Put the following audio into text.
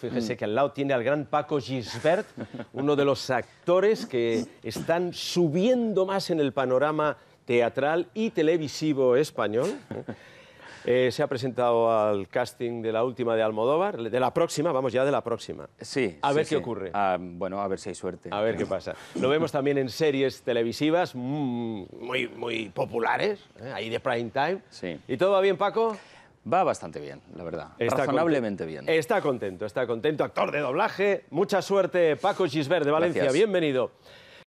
Fíjese mm. que al lado tiene al gran Paco Gisbert, uno de los actores que están subiendo más en el panorama teatral y televisivo español. ¿eh? Eh, se ha presentado al casting de la última de Almodóvar, de la próxima, vamos ya de la próxima. Sí. A ver qué ocurre. Ah, bueno, a ver si hay suerte. A ver qué pasa. Lo vemos también en series televisivas mm, muy, muy populares, ¿eh? ahí de prime time. Sí. ¿Y todo va bien, Paco? Va bastante bien, la verdad. Razonablemente bien. Está contento, está contento. Actor de doblaje. Mucha suerte, Paco Gisbert de Valencia. Bienvenido.